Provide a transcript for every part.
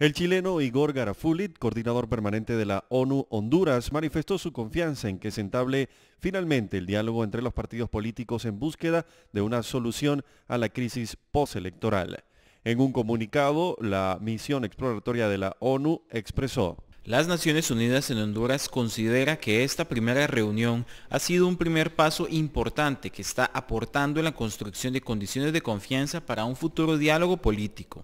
El chileno Igor Garafulit, coordinador permanente de la ONU Honduras, manifestó su confianza en que se entable finalmente el diálogo entre los partidos políticos en búsqueda de una solución a la crisis postelectoral. En un comunicado, la misión exploratoria de la ONU expresó las Naciones Unidas en Honduras considera que esta primera reunión ha sido un primer paso importante que está aportando en la construcción de condiciones de confianza para un futuro diálogo político.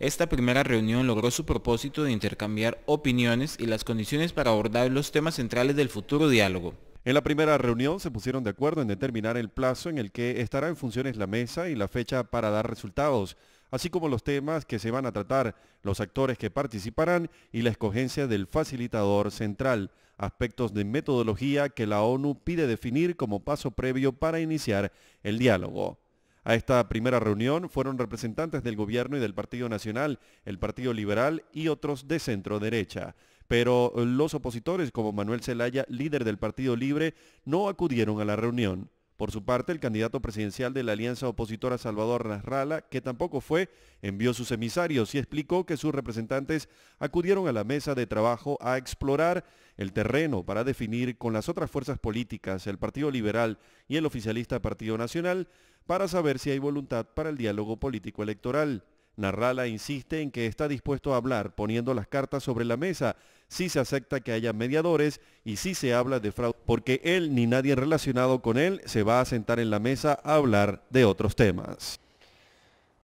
Esta primera reunión logró su propósito de intercambiar opiniones y las condiciones para abordar los temas centrales del futuro diálogo. En la primera reunión se pusieron de acuerdo en determinar el plazo en el que estará en funciones la mesa y la fecha para dar resultados, así como los temas que se van a tratar, los actores que participarán y la escogencia del facilitador central, aspectos de metodología que la ONU pide definir como paso previo para iniciar el diálogo. A esta primera reunión fueron representantes del gobierno y del Partido Nacional, el Partido Liberal y otros de centro derecha. Pero eh, los opositores, como Manuel Zelaya, líder del Partido Libre, no acudieron a la reunión. Por su parte, el candidato presidencial de la alianza opositora Salvador Nasralla, que tampoco fue, envió sus emisarios y explicó que sus representantes acudieron a la mesa de trabajo a explorar el terreno para definir con las otras fuerzas políticas, el Partido Liberal y el oficialista Partido Nacional, para saber si hay voluntad para el diálogo político electoral. Narrala insiste en que está dispuesto a hablar poniendo las cartas sobre la mesa si se acepta que haya mediadores y si se habla de fraude, porque él ni nadie relacionado con él se va a sentar en la mesa a hablar de otros temas.